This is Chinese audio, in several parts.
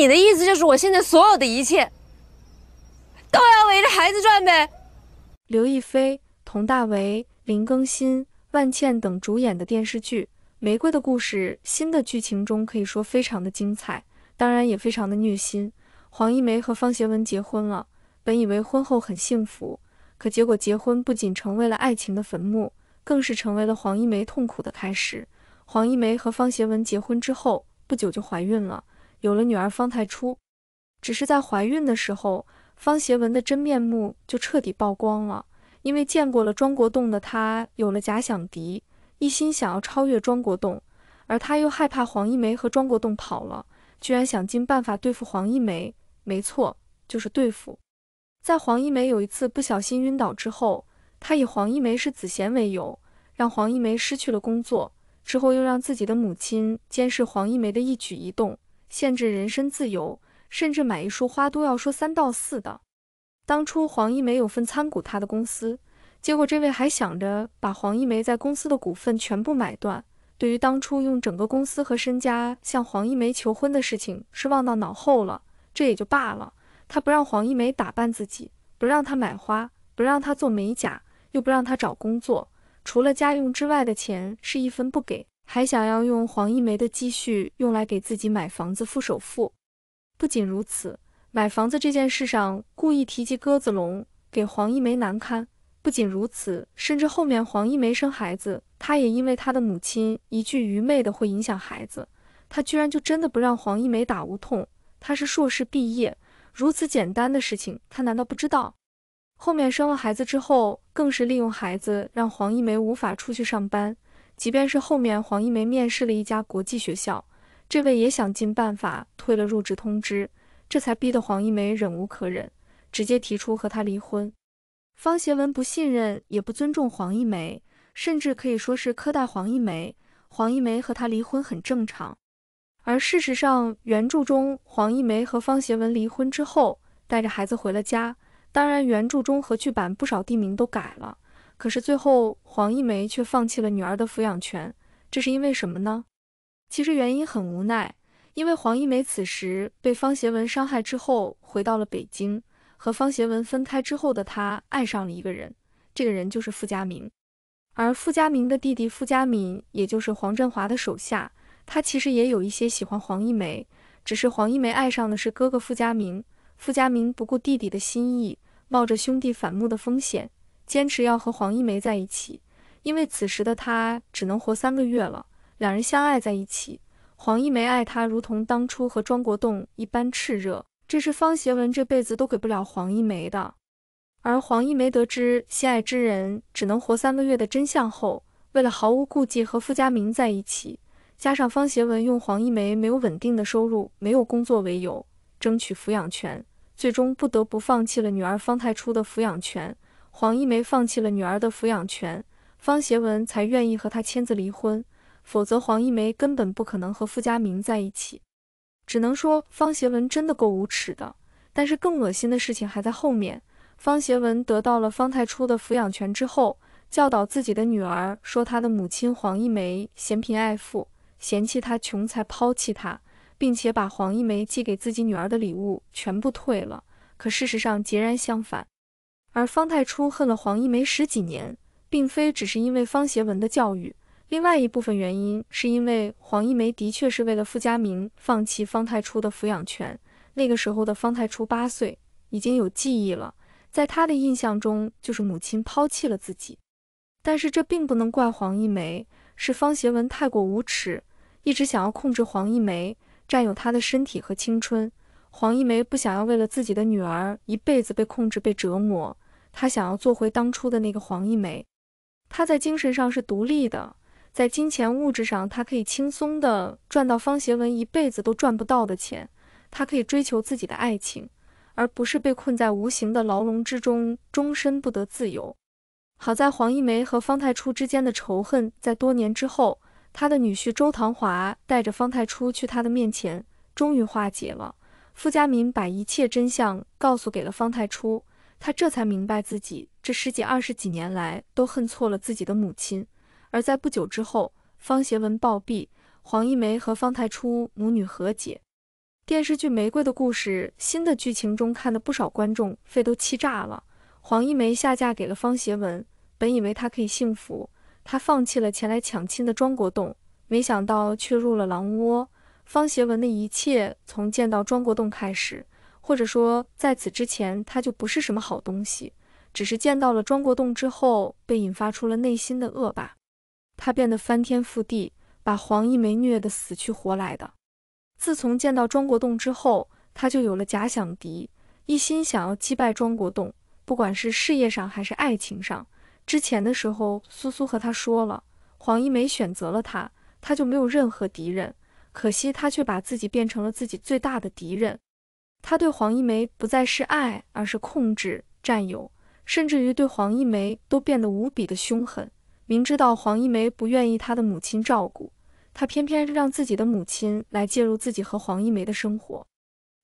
你的意思就是我现在所有的一切都要围着孩子转呗？刘亦菲、佟大为、林更新、万茜等主演的电视剧《玫瑰的故事》新的剧情中可以说非常的精彩，当然也非常的虐心。黄一梅和方协文结婚了，本以为婚后很幸福，可结果结婚不仅成为了爱情的坟墓，更是成为了黄一梅痛苦的开始。黄一梅和方协文结婚之后不久就怀孕了。有了女儿方太初，只是在怀孕的时候，方协文的真面目就彻底曝光了。因为见过了庄国栋的他，有了假想敌，一心想要超越庄国栋，而他又害怕黄一梅和庄国栋跑了，居然想尽办法对付黄一梅。没错，就是对付。在黄一梅有一次不小心晕倒之后，他以黄一梅是子贤为由，让黄一梅失去了工作，之后又让自己的母亲监视黄一梅的一举一动。限制人身自由，甚至买一束花都要说三道四的。当初黄一梅有份参股他的公司，结果这位还想着把黄一梅在公司的股份全部买断。对于当初用整个公司和身家向黄一梅求婚的事情，是望到脑后了。这也就罢了，他不让黄一梅打扮自己，不让她买花，不让她做美甲，又不让她找工作，除了家用之外的钱是一分不给。还想要用黄一梅的积蓄用来给自己买房子付首付。不仅如此，买房子这件事上故意提及鸽子笼，给黄一梅难堪。不仅如此，甚至后面黄一梅生孩子，她也因为她的母亲一句愚昧的会影响孩子，她居然就真的不让黄一梅打无痛。她是硕士毕业，如此简单的事情她难道不知道？后面生了孩子之后，更是利用孩子让黄一梅无法出去上班。即便是后面黄一梅面试了一家国际学校，这位也想尽办法推了入职通知，这才逼得黄一梅忍无可忍，直接提出和他离婚。方协文不信任也不尊重黄一梅，甚至可以说是苛待黄一梅。黄一梅和他离婚很正常。而事实上，原著中黄一梅和方协文离婚之后，带着孩子回了家。当然，原著中和剧版不少地名都改了。可是最后，黄一梅却放弃了女儿的抚养权，这是因为什么呢？其实原因很无奈，因为黄一梅此时被方协文伤害之后，回到了北京，和方协文分开之后的她，爱上了一个人，这个人就是傅家明。而傅家明的弟弟傅家敏，也就是黄振华的手下，他其实也有一些喜欢黄一梅，只是黄一梅爱上的是哥哥傅家明，傅家明不顾弟弟的心意，冒着兄弟反目的风险。坚持要和黄一梅在一起，因为此时的他只能活三个月了。两人相爱在一起，黄一梅爱他如同当初和庄国栋一般炽热，这是方协文这辈子都给不了黄一梅的。而黄一梅得知心爱之人只能活三个月的真相后，为了毫无顾忌和傅家明在一起，加上方协文用黄一梅没有稳定的收入、没有工作为由，争取抚养权，最终不得不放弃了女儿方太初的抚养权。黄一梅放弃了女儿的抚养权，方协文才愿意和她签字离婚，否则黄一梅根本不可能和傅家明在一起。只能说方协文真的够无耻的。但是更恶心的事情还在后面。方协文得到了方太初的抚养权之后，教导自己的女儿说她的母亲黄一梅嫌贫爱富，嫌弃她穷才抛弃她，并且把黄一梅寄给自己女儿的礼物全部退了。可事实上截然相反。而方太初恨了黄一梅十几年，并非只是因为方协文的教育，另外一部分原因是因为黄一梅的确是为了傅家明放弃方太初的抚养权。那个时候的方太初八岁，已经有记忆了，在他的印象中就是母亲抛弃了自己。但是这并不能怪黄一梅，是方协文太过无耻，一直想要控制黄一梅，占有她的身体和青春。黄一梅不想要为了自己的女儿一辈子被控制、被折磨。他想要做回当初的那个黄一梅。他在精神上是独立的，在金钱物质上，他可以轻松的赚到方协文一辈子都赚不到的钱。他可以追求自己的爱情，而不是被困在无形的牢笼之中，终身不得自由。好在黄一梅和方太初之间的仇恨，在多年之后，他的女婿周唐华带着方太初去他的面前，终于化解了。傅家民把一切真相告诉给了方太初。他这才明白自己这十几二十几年来都恨错了自己的母亲，而在不久之后，方协文暴毙，黄一梅和方太初母女和解。电视剧《玫瑰的故事》新的剧情中，看的不少观众肺都气炸了。黄一梅下嫁给了方协文，本以为她可以幸福，她放弃了前来抢亲的庄国栋，没想到却入了狼窝。方协文的一切从见到庄国栋开始。或者说，在此之前他就不是什么好东西，只是见到了庄国栋之后被引发出了内心的恶吧，他变得翻天覆地，把黄一梅虐得死去活来的。自从见到庄国栋之后，他就有了假想敌，一心想要击败庄国栋，不管是事业上还是爱情上。之前的时候，苏苏和他说了，黄一梅选择了他，他就没有任何敌人。可惜他却把自己变成了自己最大的敌人。他对黄一梅不再是爱，而是控制、占有，甚至于对黄一梅都变得无比的凶狠。明知道黄一梅不愿意他的母亲照顾，他偏偏让自己的母亲来介入自己和黄一梅的生活。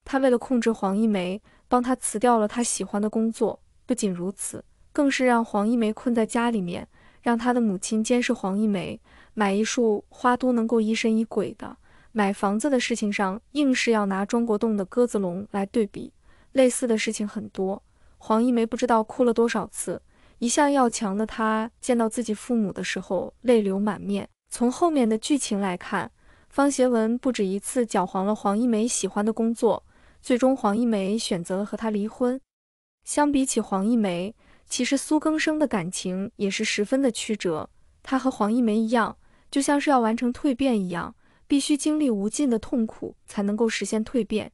他为了控制黄一梅，帮他辞掉了他喜欢的工作。不仅如此，更是让黄一梅困在家里面，让他的母亲监视黄一梅，买一束花都能够疑神疑鬼的。买房子的事情上，硬是要拿庄国栋的鸽子笼来对比，类似的事情很多。黄一梅不知道哭了多少次，一向要强的她，见到自己父母的时候泪流满面。从后面的剧情来看，方协文不止一次搅黄了黄一梅喜欢的工作，最终黄一梅选择了和他离婚。相比起黄一梅，其实苏更生的感情也是十分的曲折。他和黄一梅一样，就像是要完成蜕变一样。必须经历无尽的痛苦才能够实现蜕变。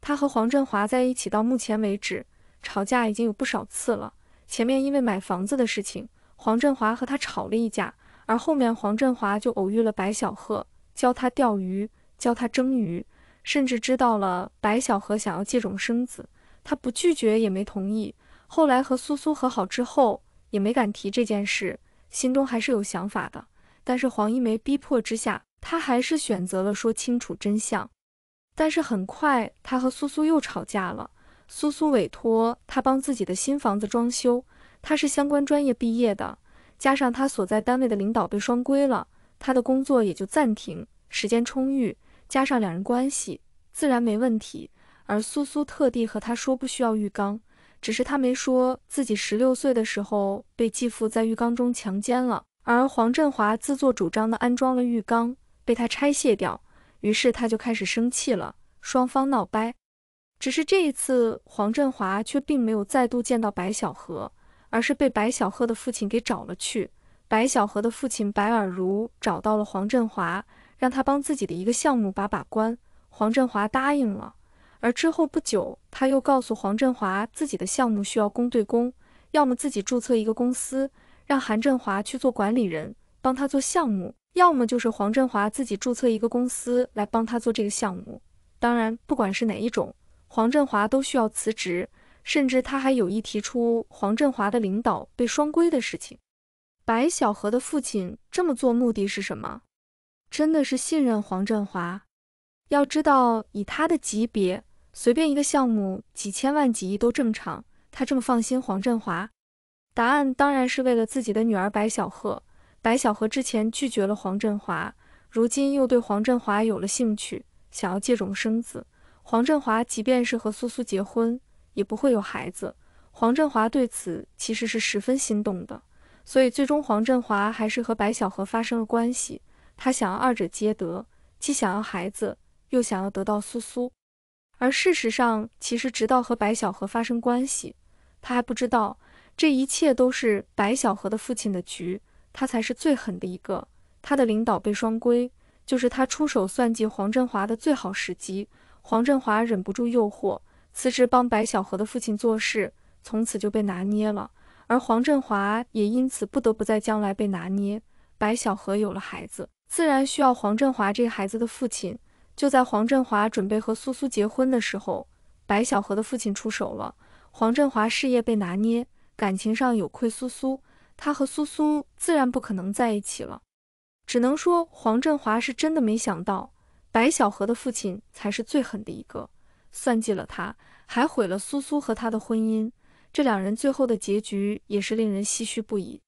他和黄振华在一起到目前为止，吵架已经有不少次了。前面因为买房子的事情，黄振华和他吵了一架，而后面黄振华就偶遇了白小鹤，教他钓鱼，教他蒸鱼，甚至知道了白小鹤想要借种生子，他不拒绝也没同意。后来和苏苏和好之后，也没敢提这件事，心中还是有想法的。但是黄一梅逼迫之下。他还是选择了说清楚真相，但是很快他和苏苏又吵架了。苏苏委托他帮自己的新房子装修，他是相关专业毕业的，加上他所在单位的领导被双规了，他的工作也就暂停，时间充裕，加上两人关系自然没问题。而苏苏特地和他说不需要浴缸，只是他没说自己十六岁的时候被继父在浴缸中强奸了，而黄振华自作主张的安装了浴缸。被他拆卸掉，于是他就开始生气了，双方闹掰。只是这一次，黄振华却并没有再度见到白小河，而是被白小贺的父亲给找了去。白小河的父亲白尔如找到了黄振华，让他帮自己的一个项目把把关。黄振华答应了。而之后不久，他又告诉黄振华自己的项目需要公对公，要么自己注册一个公司，让韩振华去做管理人，帮他做项目。要么就是黄振华自己注册一个公司来帮他做这个项目，当然，不管是哪一种，黄振华都需要辞职，甚至他还有意提出黄振华的领导被双规的事情。白小河的父亲这么做目的是什么？真的是信任黄振华？要知道，以他的级别，随便一个项目几千万、几亿都正常，他这么放心黄振华？答案当然是为了自己的女儿白小河。白小河之前拒绝了黄振华，如今又对黄振华有了兴趣，想要借种生子。黄振华即便是和苏苏结婚，也不会有孩子。黄振华对此其实是十分心动的，所以最终黄振华还是和白小河发生了关系。他想要二者皆得，既想要孩子，又想要得到苏苏。而事实上，其实直到和白小河发生关系，他还不知道这一切都是白小河的父亲的局。他才是最狠的一个，他的领导被双规，就是他出手算计黄振华的最好时机。黄振华忍不住诱惑，辞职帮白小河的父亲做事，从此就被拿捏了。而黄振华也因此不得不在将来被拿捏。白小河有了孩子，自然需要黄振华这个孩子的父亲。就在黄振华准备和苏苏结婚的时候，白小河的父亲出手了，黄振华事业被拿捏，感情上有愧苏苏。他和苏苏自然不可能在一起了，只能说黄振华是真的没想到，白小河的父亲才是最狠的一个，算计了他，还毁了苏苏和他的婚姻，这两人最后的结局也是令人唏嘘不已。